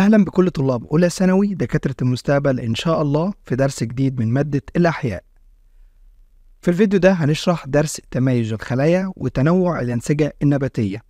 أهلا بكل طلاب أولى ثانوي دكاترة المستقبل إن شاء الله في درس جديد من مادة الأحياء. في الفيديو ده هنشرح درس تمايز الخلايا وتنوع الأنسجة النباتية.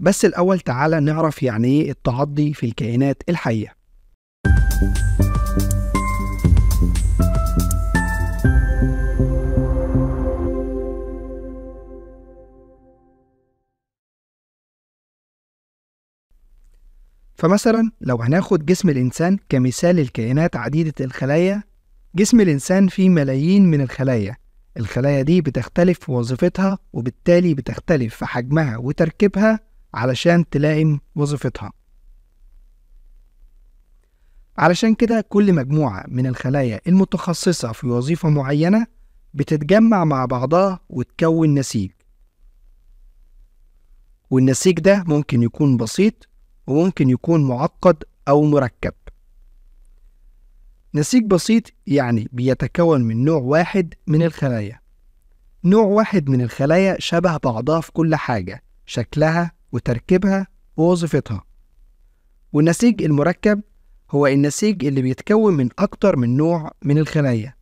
بس الأول تعالى نعرف يعني إيه التعضي في الكائنات الحية. فمثلا لو هناخد جسم الإنسان كمثال الكائنات عديدة الخلايا جسم الإنسان فيه ملايين من الخلايا الخلايا دي بتختلف في وظيفتها وبالتالي بتختلف في حجمها وتركيبها علشان تلائم وظيفتها علشان كده كل مجموعة من الخلايا المتخصصة في وظيفة معينة بتتجمع مع بعضها وتكون نسيج والنسيج ده ممكن يكون بسيط وممكن يكون معقد أو مركب نسيج بسيط يعني بيتكون من نوع واحد من الخلايا نوع واحد من الخلايا شبه بعضها في كل حاجة شكلها وتركيبها ووظيفتها والنسيج المركب هو النسيج اللي بيتكون من أكتر من نوع من الخلايا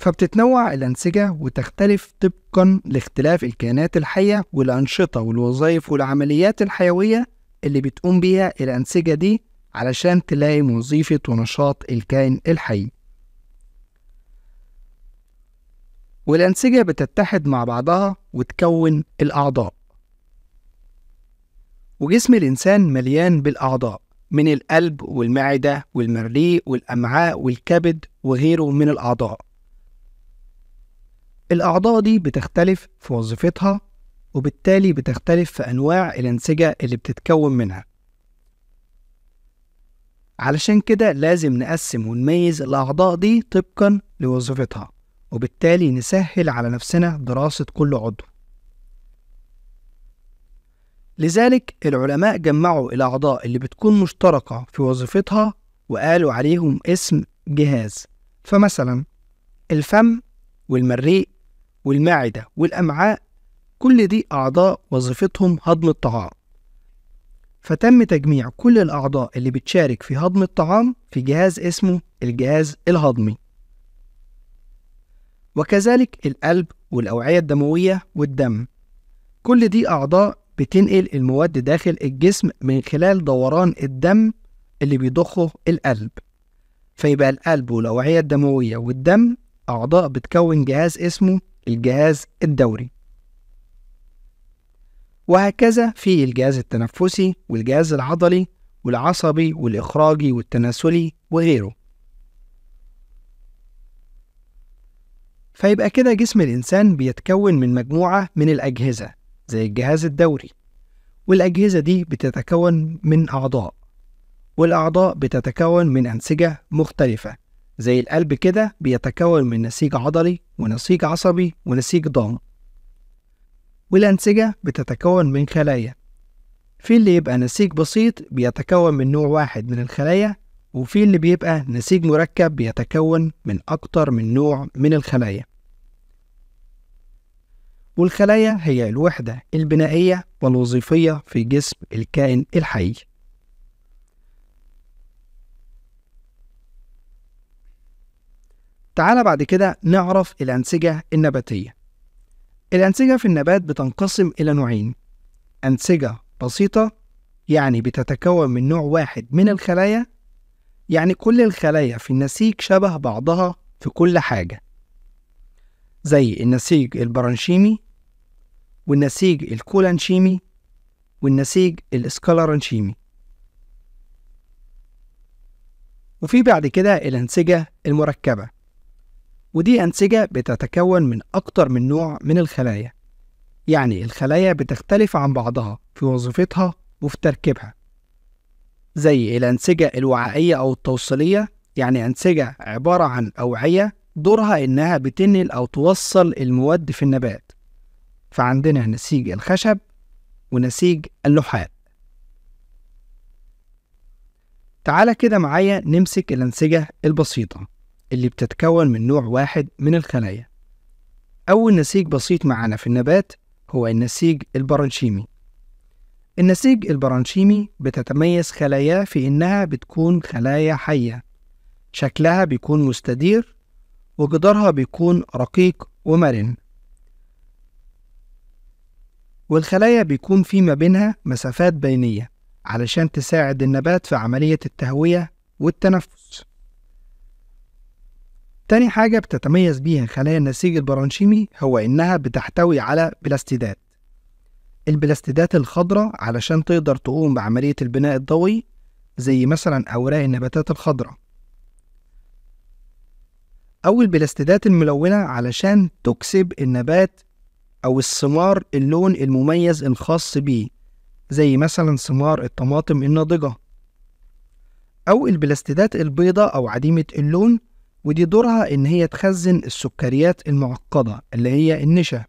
فبتتنوع الأنسجة وتختلف طبقا لاختلاف الكائنات الحية والأنشطة والوظائف والعمليات الحيوية اللي بتقوم بيها الأنسجة دي علشان تلاقي وظيفة ونشاط الكائن الحي والأنسجة بتتحد مع بعضها وتكون الأعضاء وجسم الإنسان مليان بالأعضاء من القلب والمعدة والمريء والأمعاء والكبد وغيره من الأعضاء الأعضاء دي بتختلف في وظيفتها وبالتالي بتختلف في أنواع الأنسجة اللي بتتكون منها علشان كده لازم نقسم ونميز الأعضاء دي طبقا لوظيفتها وبالتالي نسهل على نفسنا دراسة كل عضو لذلك العلماء جمعوا الأعضاء اللي بتكون مشتركة في وظيفتها وقالوا عليهم اسم جهاز فمثلا الفم والمريء والمعدة والأمعاء كل دي أعضاء وظيفتهم هضم الطعام فتم تجميع كل الأعضاء اللي بتشارك في هضم الطعام في جهاز اسمه الجهاز الهضمي وكذلك القلب والأوعية الدموية والدم كل دي أعضاء بتنقل المواد داخل الجسم من خلال دوران الدم اللي بيضخه القلب فيبقى القلب والأوعية الدموية والدم أعضاء بتكون جهاز اسمه الجهاز الدوري وهكذا في الجهاز التنفسي والجهاز العضلي والعصبي والإخراجي والتناسلي وغيره فيبقى كده جسم الإنسان بيتكون من مجموعة من الأجهزة زي الجهاز الدوري والأجهزة دي بتتكون من أعضاء والأعضاء بتتكون من أنسجة مختلفة زي القلب كده بيتكون من نسيج عضلي ونسيج عصبي ونسيج ضام والأنسجة بتتكون من خلايا في اللي يبقى نسيج بسيط بيتكون من نوع واحد من الخلايا وفي اللي بيبقى نسيج مركب بيتكون من أكتر من نوع من الخلايا والخلايا هي الوحدة البنائية والوظيفية في جسم الكائن الحي تعالى بعد كده نعرف الأنسجة النباتية الأنسجة في النبات بتنقسم إلى نوعين أنسجة بسيطة يعني بتتكون من نوع واحد من الخلايا يعني كل الخلايا في النسيج شبه بعضها في كل حاجة زي النسيج البرانشيمي والنسيج الكولانشيمي والنسيج الاسكالرانشيمي وفي بعد كده الأنسجة المركبة ودي أنسجة بتتكون من أكتر من نوع من الخلايا يعني الخلايا بتختلف عن بعضها في وظيفتها وفي تركيبها زي الأنسجة الوعائية أو التوصيلية يعني أنسجة عبارة عن أوعية دورها إنها بتنقل أو توصل المواد في النبات فعندنا نسيج الخشب ونسيج اللحاء تعالى كده معايا نمسك الأنسجة البسيطة اللي بتتكون من نوع واحد من الخلايا أول نسيج بسيط معنا في النبات هو النسيج البرانشيمي النسيج البرانشيمي بتتميز خلاياه في إنها بتكون خلايا حية شكلها بيكون مستدير وجدارها بيكون رقيق ومرن والخلايا بيكون في ما بينها مسافات بينية علشان تساعد النبات في عملية التهوية والتنفس تاني حاجة بتتميز بيها خلايا النسيج البرانشيمي هو إنها بتحتوي على بلاستيدات البلاستيدات الخضراء علشان تقدر تقوم بعملية البناء الضوئي زي مثلا أوراق النباتات الخضراء أو البلاستيدات الملونة علشان تكسب النبات أو الثمار اللون المميز الخاص بيه زي مثلا ثمار الطماطم الناضجة أو البلاستيدات البيضاء أو عديمة اللون ودي دورها إن هي تخزن السكريات المعقدة اللي هي النشا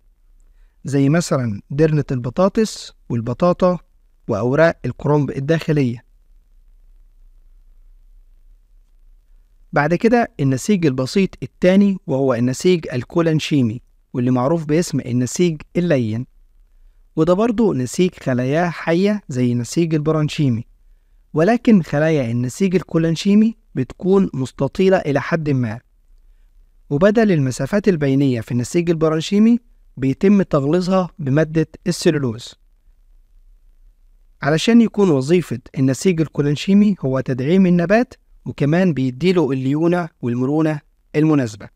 زي مثلا درنة البطاطس والبطاطا وأوراق الكرنب الداخلية بعد كده النسيج البسيط التاني وهو النسيج الكولانشيمي واللي معروف باسم النسيج اللين وده برضه نسيج خلاياه حية زي نسيج البرانشيمي ولكن خلايا النسيج الكولانشيمي بتكون مستطيلة إلى حد ما وبدل المسافات البينية في النسيج البرانشيمي بيتم تغليظها بمادة السلولوز علشان يكون وظيفة النسيج الكولنشيمي هو تدعيم النبات وكمان بيديله الليونة والمرونة المناسبة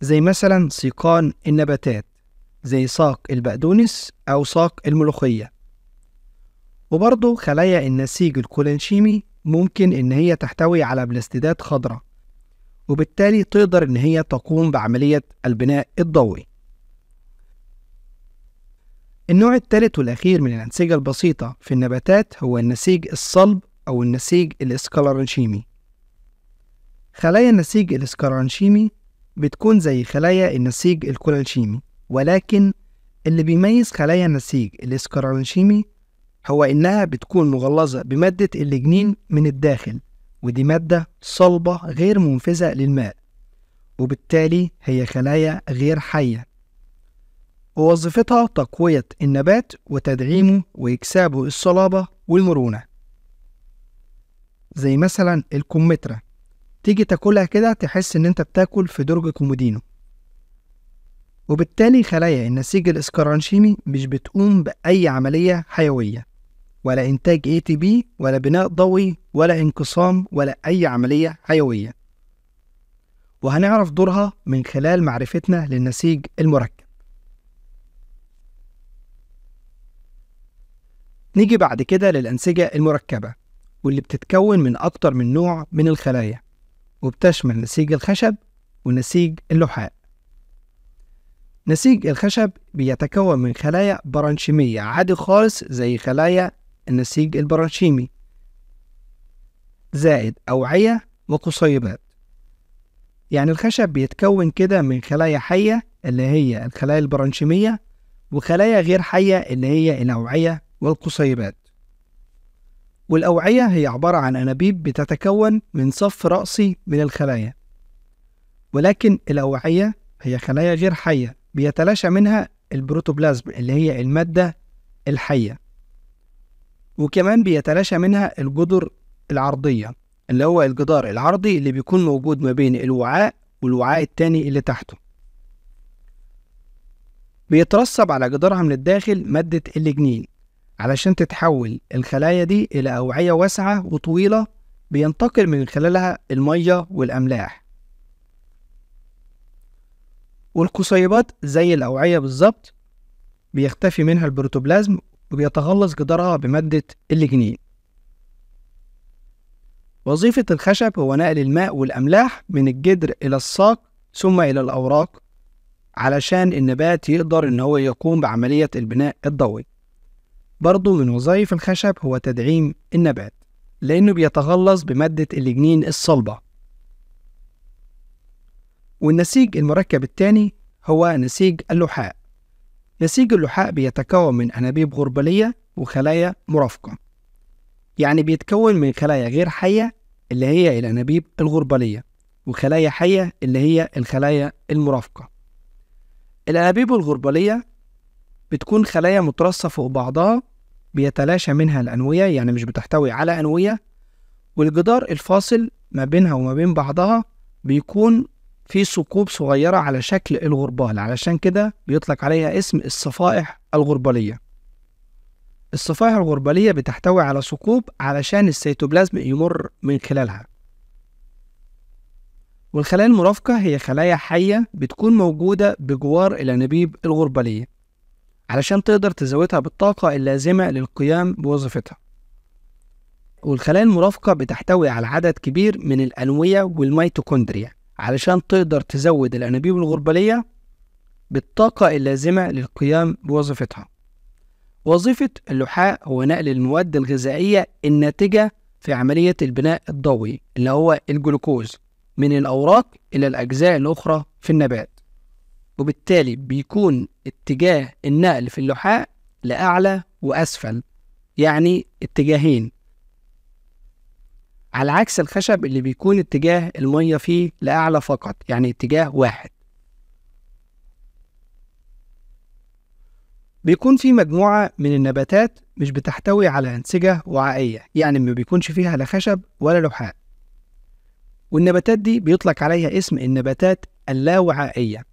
زي مثلا سيقان النباتات زي ساق البقدونس أو ساق الملوخية وبرضه خلايا النسيج الكولنشيمي ممكن إن هي تحتوي على بلاستيدات خضراء وبالتالي تقدر إن هي تقوم بعملية البناء الضوئي النوع الثالث والأخير من الأنسجة البسيطة في النباتات هو النسيج الصلب أو النسيج الإسكالرانشيمي خلايا النسيج الإسكالرانشيمي بتكون زي خلايا النسيج الكولانشيمي ولكن اللي بيميز خلايا النسيج الإسكالرانشيمي هو إنها بتكون مغلظة بمادة اللجنين من الداخل ودي مادة صلبة غير منفذة للماء وبالتالي هي خلايا غير حية ووظيفتها تقوية النبات وتدعيمه وإكسابه الصلابة والمرونة زي مثلا الكمثرى تيجي تاكلها كده تحس إن أنت بتاكل في درج كومودينو وبالتالي خلايا النسيج الإسكرانشيمي مش بتقوم بأي عملية حيوية ولا إنتاج اي تي بي ولا بناء ضوئي ولا انقسام ولا أي عملية حيوية وهنعرف دورها من خلال معرفتنا للنسيج المركب نيجي بعد كده للأنسجة المركبة واللي بتتكون من أكتر من نوع من الخلايا وبتشمل نسيج الخشب ونسيج اللحاء نسيج الخشب بيتكون من خلايا برانشيمية عادي خالص زي خلايا النسيج البرانشيمي زائد أوعية وقصيبات يعني الخشب بيتكون كده من خلايا حية اللي هي الخلايا البرانشيمية وخلايا غير حية اللي هي الأوعية والقصيبات والأوعية هي عبارة عن أنابيب بتتكون من صف رأسي من الخلايا ولكن الأوعية هي خلايا غير حية بيتلاشى منها البروتوبلازم اللي هي المادة الحية وكمان بيتلاشى منها الجدر العرضية اللي هو الجدار العرضي اللي بيكون موجود ما بين الوعاء والوعاء التاني اللي تحته بيترسب على جدارها من الداخل مادة الجنين علشان تتحول الخلايا دي إلى أوعية واسعة وطويلة بينتقل من خلالها المية والأملاح والقصيبات زي الأوعية بالظبط بيختفي منها البروتوبلازم وبيتغلظ جدارها بمادة اللجنين وظيفة الخشب هو نقل الماء والأملاح من الجدر إلى الساق ثم إلى الأوراق علشان النبات يقدر إن هو يقوم بعملية البناء الضوئي برضو من وظائف الخشب هو تدعيم النبات لأنه بيتغلظ بمادة اللجنين الصلبة والنسيج المركب الثاني هو نسيج اللحاء نسيج اللحاء بيتكون من أنابيب غربلية وخلايا مرافقة يعني بيتكون من خلايا غير حية اللي هي الأنابيب الغربلية وخلايا حية اللي هي الخلايا المرافقة الأنابيب الغربلية بتكون خلايا مترصة فوق بعضها بيتلاشى منها الأنوية يعني مش بتحتوي على أنوية والجدار الفاصل ما بينها وما بين بعضها بيكون في ثقوب صغيرة على شكل الغربال علشان كده بيطلق عليها اسم الصفائح الغربالية الصفائح الغربالية بتحتوي على ثقوب علشان السيتوبلازم يمر من خلالها والخلايا المرافقة هي خلايا حية بتكون موجودة بجوار الأنابيب الغربالية علشان تقدر تزودها بالطاقة اللازمة للقيام بوظيفتها والخلايا المرافقة بتحتوي على عدد كبير من الأنوية والميتوكوندريا علشان تقدر تزود الأنابيب الغربالية بالطاقة اللازمة للقيام بوظيفتها وظيفة اللحاء هو نقل المواد الغذائية الناتجة في عملية البناء الضوئي اللي هو الجلوكوز من الأوراق إلى الأجزاء الأخرى في النبات وبالتالي بيكون اتجاه النقل في اللحاء لأعلى وأسفل يعني اتجاهين على عكس الخشب اللي بيكون اتجاه المية فيه لأعلى فقط يعني اتجاه واحد بيكون في مجموعة من النباتات مش بتحتوي على أنسجة وعائية يعني ما بيكونش فيها لا خشب ولا لوحات والنباتات دي بيطلق عليها اسم النباتات اللاوعائية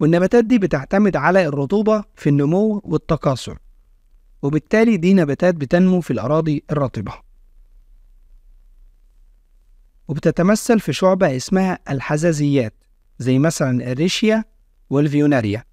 والنباتات دي بتعتمد على الرطوبة في النمو والتكاثر وبالتالي دي نباتات بتنمو في الأراضي الرطبة وبتتمثل في شعبة اسمها الحزازيات زي مثلا الريشيا والفيوناريا